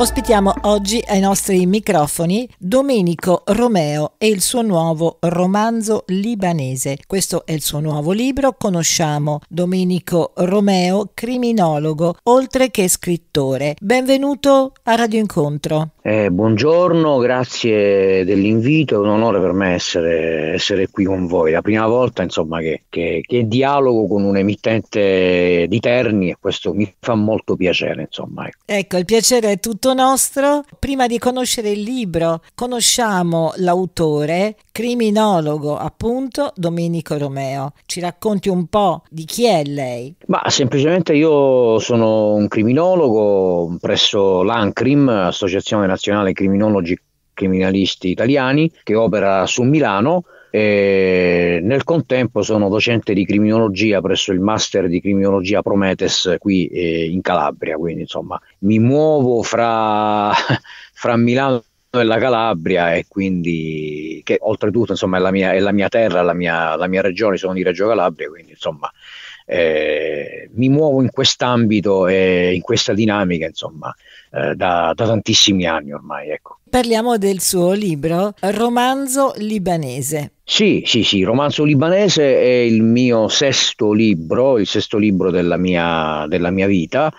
Ospitiamo oggi ai nostri microfoni Domenico Romeo e il suo nuovo romanzo libanese. Questo è il suo nuovo libro. Conosciamo Domenico Romeo, criminologo, oltre che scrittore. Benvenuto a Radio Incontro. Eh, buongiorno, grazie dell'invito, è un onore per me essere, essere qui con voi. La prima volta insomma, che, che, che, dialogo con un emittente di Terni e questo mi fa molto piacere. Insomma. Ecco, ecco il piacere è tutto nostro. Prima di conoscere il libro, conosciamo l'autore criminologo, appunto, Domenico Romeo. Ci racconti un po' di chi è lei? Ma semplicemente io sono un criminologo presso l'ANCRIM, Associazione Nazionale Criminologi Criminalisti Italiani, che opera su Milano. E nel contempo sono docente di criminologia presso il Master di Criminologia Prometes qui eh, in Calabria, quindi insomma mi muovo fra, fra Milano nella Calabria e quindi che oltretutto insomma è la mia, è la mia terra, la mia, la mia, regione, sono di Reggio Calabria, quindi insomma eh, mi muovo in quest'ambito e in questa dinamica insomma eh, da, da, tantissimi anni ormai. Ecco. Parliamo del suo libro Romanzo libanese. Sì, sì, sì, Romanzo libanese è il mio sesto libro, il sesto libro della mia, della mia vita.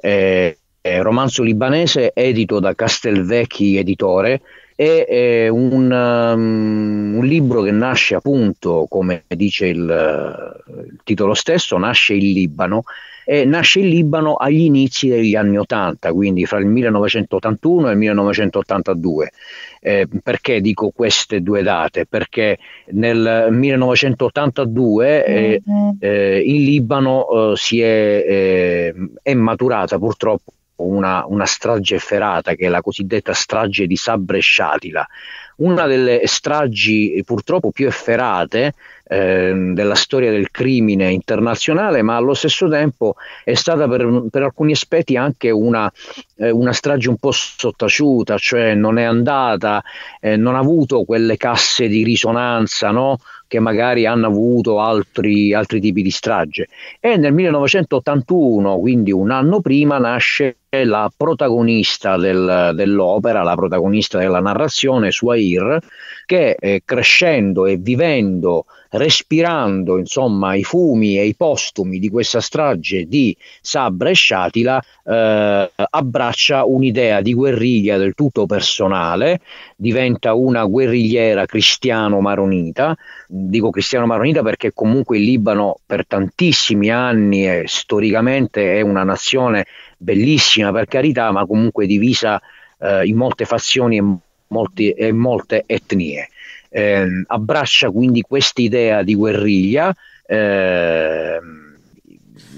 Eh, eh, romanzo libanese edito da Castelvecchi Editore, è, eh, un, um, un, libro che nasce appunto, come dice il, il, titolo stesso, nasce in Libano e nasce in Libano agli inizi degli anni 80, quindi fra il 1981 e il 1982. Eh, perché dico queste due date? Perché nel 1982 eh, mm-hmm. eh, in Libano eh, si è, è maturata purtroppo una, una, strage ferata, che è la cosiddetta strage di Sabre Sciatila, una delle stragi eh, purtroppo più efferate eh, della storia del crimine internazionale, ma allo stesso tempo è stata per, per alcuni aspetti anche una, eh, una, strage un po' sottaciuta, cioè non è andata, eh, non ha avuto quelle casse di risonanza, no? che magari hanno avuto altri, altri tipi di strage. E nel 1981, quindi un anno prima, nasce la protagonista del, dell'opera, la protagonista della narrazione, Suair, che eh, crescendo e vivendo respirando insomma i fumi e i postumi di questa strage di Sabra e Sciatila, eh, abbraccia un'idea di guerriglia del tutto personale, diventa una guerrigliera cristiano-maronita. Dico cristiano-maronita perché comunque il Libano per tantissimi anni è, eh, storicamente è una nazione bellissima per carità, ma comunque divisa eh, in molte fazioni e, molti, e molte etnie eh, abbraccia quindi quest'idea di guerriglia, eh,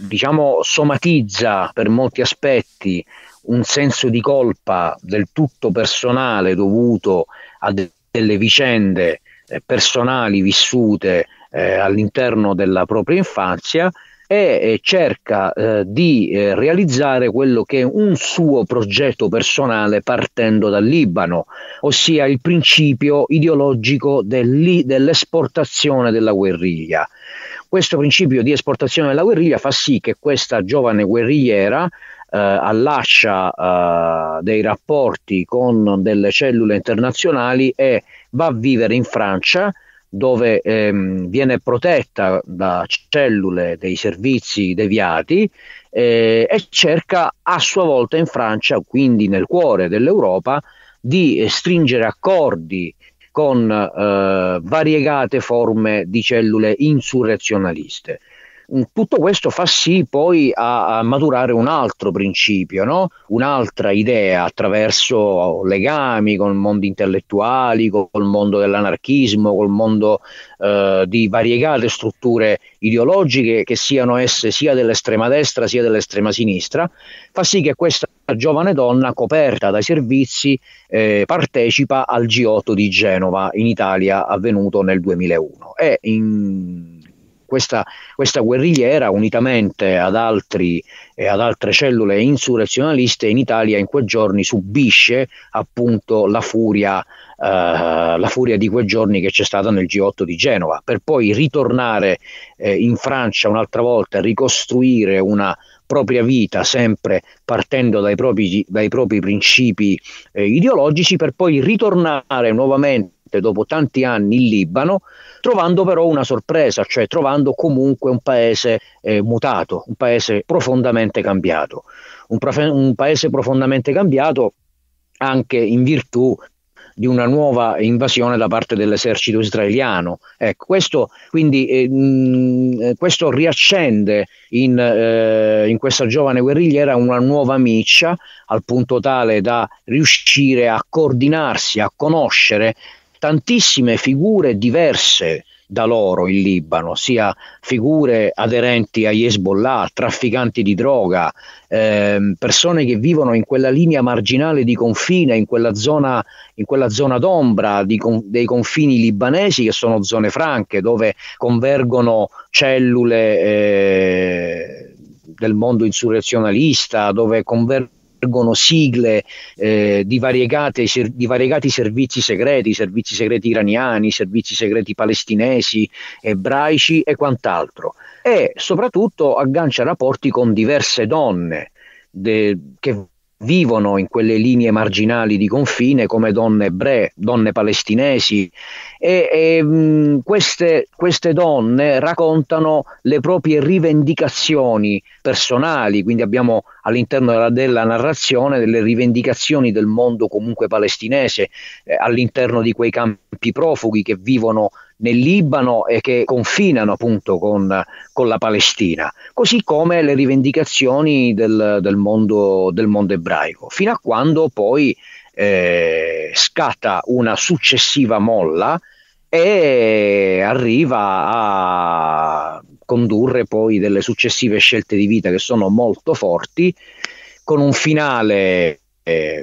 diciamo somatizza per molti aspetti un senso di colpa del tutto personale dovuto a de- delle vicende eh, personali vissute eh, all'interno della propria infanzia e cerca eh, di eh, realizzare quello che è un suo progetto personale partendo dal Libano, ossia il principio ideologico del, dell'esportazione della guerriglia. Questo principio di esportazione della guerriglia fa sì che questa giovane guerrigliera eh, allascia eh, dei rapporti con delle cellule internazionali e va a vivere in Francia dove ehm, viene protetta da cellule dei servizi deviati eh, e cerca a sua volta in Francia, quindi nel cuore dell'Europa, di stringere accordi con eh, variegate forme di cellule insurrezionaliste. Mm, tutto questo fa sì poi a, a maturare un altro principio, no? un'altra idea attraverso legami con mondi intellettuali, col mondo dell'anarchismo, col mondo eh, di variegate strutture ideologiche che siano esse sia dell'estrema destra sia dell'estrema sinistra, fa sì che questa giovane donna coperta dai servizi eh, partecipa al G8 di Genova in Italia avvenuto nel 2001 e in questa, questa guerrigliera unitamente ad, altri, eh, ad altre cellule insurrezionaliste in Italia in quei giorni subisce appunto la furia Uh, la furia di quei giorni che c'è stata nel G8 di Genova, per poi ritornare eh, in Francia un'altra volta, ricostruire una propria vita sempre partendo dai propri, dai propri principi eh, ideologici, per poi ritornare nuovamente Occidente dopo tanti anni in Libano, trovando però una sorpresa, cioè trovando comunque un paese eh, mutato, un paese profondamente cambiato, un, prof- un paese profondamente cambiato anche in virtù di una nuova invasione da parte dell'esercito israeliano. Ecco, questo, quindi, eh, eh, questo riaccende in, eh, in, questa giovane guerrigliera una nuova miccia al punto tale da riuscire a coordinarsi, a conoscere tantissime figure diverse da loro in Libano, sia figure aderenti a Hezbollah, trafficanti di droga, eh, persone che vivono in quella linea marginale di confine, in quella zona, in quella zona d'ombra di, dei confini libanesi che sono zone franche dove convergono cellule eh, del mondo insurrezionalista, dove convergono gergo, sigle eh, di, ser- di, variegati servizi segreti, servizi segreti iraniani, servizi segreti palestinesi, ebraici e quant'altro. E soprattutto aggancia rapporti con diverse donne de- che vivono in quelle linee marginali di confine come donne ebree, donne palestinesi e, e mh, mm, queste, queste, donne raccontano le proprie rivendicazioni personali, quindi abbiamo all'interno della, della narrazione delle rivendicazioni del mondo comunque palestinese eh, all'interno di quei campi profughi che vivono nel Libano e che confinano appunto con, con la Palestina, così come le rivendicazioni del, del, mondo, del mondo ebraico, fino a quando poi eh, scatta una successiva molla e arriva a condurre poi delle successive scelte di vita che sono molto forti, con un finale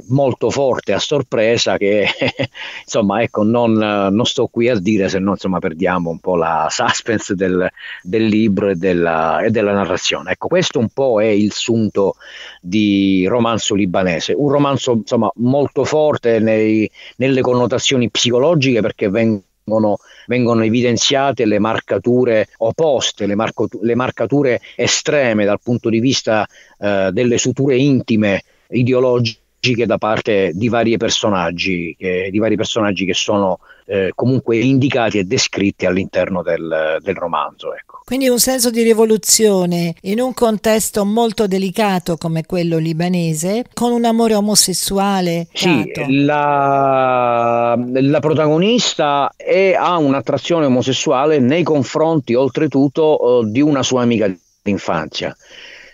molto forte a sorpresa che insomma ecco non, non, sto qui a dire se no insomma perdiamo un po' la suspense del, del libro e della, e della, narrazione ecco questo un po' è il sunto di romanzo libanese un romanzo insomma molto forte nei, nelle connotazioni psicologiche perché vengono Vengono, vengono, evidenziate le marcature opposte, le, marco, le, marcature estreme dal punto di vista eh, delle suture intime ideologiche strategiche da parte di, vari personaggi che, di vari personaggi che sono eh, comunque indicati e descritti all'interno del, del romanzo. Ecco. Quindi un senso di rivoluzione in un contesto molto delicato come quello libanese, con un amore omosessuale. Sì, la, la, protagonista è, ha un'attrazione omosessuale nei confronti oltretutto eh, di una sua amica d'infanzia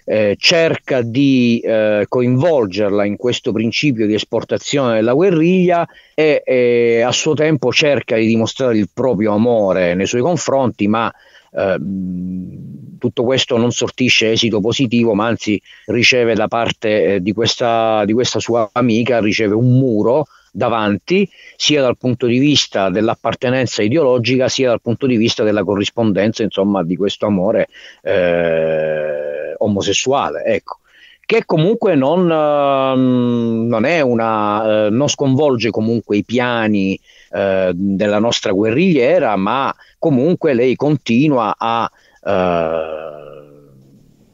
eh, cerca di eh, coinvolgerla in questo principio di esportazione della guerriglia e, e a suo tempo cerca di dimostrare il proprio amore nei suoi confronti, ma eh, tutto questo non sortisce esito positivo, ma anzi riceve da parte eh, di questa, di questa sua amica, riceve un muro davanti, sia dal punto di vista dell'appartenenza ideologica, sia dal punto di vista della corrispondenza, insomma, di questo amore eh, omosessuale, ecco, che comunque non, ehm, non, una, eh, non sconvolge comunque i piani eh, della nostra guerrigliera, ma comunque lei continua a eh,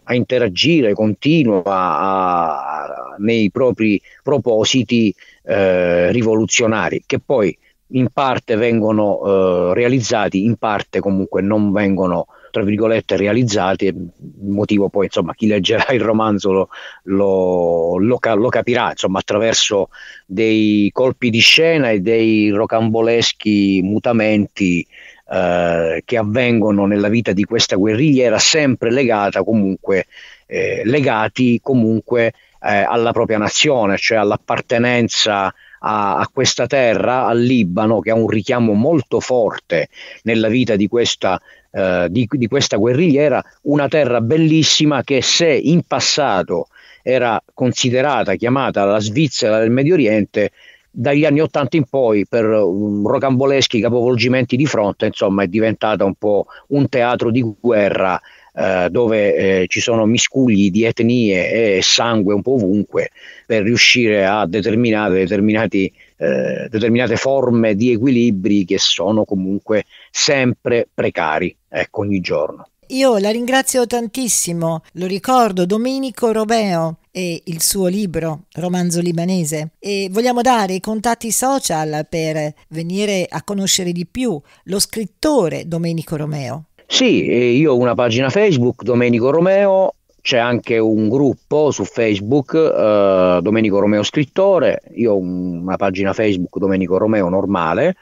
a interagire, continua a, a, nei propri propositi eh, rivoluzionari, che poi in parte vengono eh, realizzati, in parte comunque non vengono tra virgolette realizzati il motivo poi insomma chi leggerà il romanzo lo, lo, lo, lo capirà insomma attraverso dei colpi di scena e dei rocamboleschi mutamenti eh, che avvengono nella vita di questa guerrigliera sempre legata comunque eh, legati comunque eh, alla propria nazione cioè all'appartenenza a, a, questa terra, al Libano, che ha un richiamo molto forte nella vita di questa eh, di, di, questa guerrigliera, una terra bellissima che se in passato era considerata, chiamata la Svizzera del Medio Oriente, dagli anni Ottanta in poi, per um, rocamboleschi capovolgimenti di fronte, insomma, è diventata un po' un teatro di guerra eh, dove eh, ci sono miscugli di etnie e sangue un po' ovunque per riuscire a determinare determinati eh, determinate forme di equilibri che sono comunque sempre precari, ecco, ogni giorno. Io la ringrazio tantissimo, lo ricordo, Domenico Robeo e il suo libro Romanzo libanese e vogliamo dare i contatti social per venire a conoscere di più lo scrittore Domenico Romeo. Sì, io ho una pagina Facebook, Domenico Romeo, c'è anche un gruppo su Facebook, eh, Domenico Romeo Scrittore, io ho una pagina Facebook Domenico Romeo normale,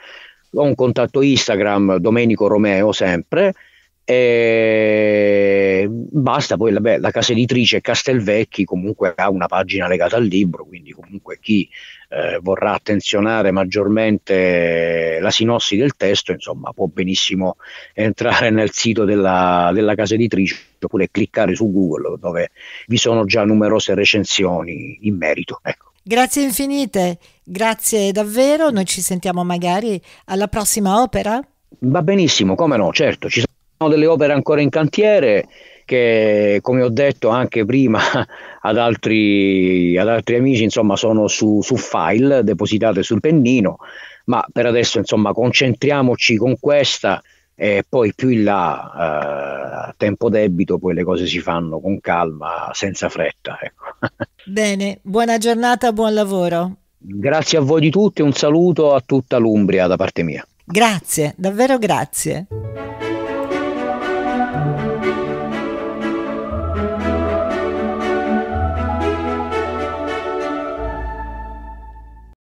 ho un contatto Instagram Domenico Romeo sempre e basta, poi vabbè, la casa editrice Castelvecchi comunque ha una pagina legata al libro, quindi comunque chi eh, vorrà attenzionare maggiormente eh, la sinossi del testo, insomma può benissimo entrare nel sito della, della casa editrice oppure cliccare su Google dove vi sono già numerose recensioni in merito. Ecco. Grazie infinite, grazie davvero, noi ci sentiamo magari alla prossima opera. Va benissimo, come no, certo, ci sono delle opere ancora in cantiere che come ho detto anche prima ad altri, ad altri amici, insomma, sono su, su file depositate sul pennino, ma per adesso insomma concentriamoci con questa e poi più in là eh, a tempo debito poi le cose si fanno con calma, senza fretta. Ecco. Bene, buona giornata, buon lavoro. Grazie a voi di tutti, un saluto a tutta l'Umbria da parte mia. Grazie, davvero grazie.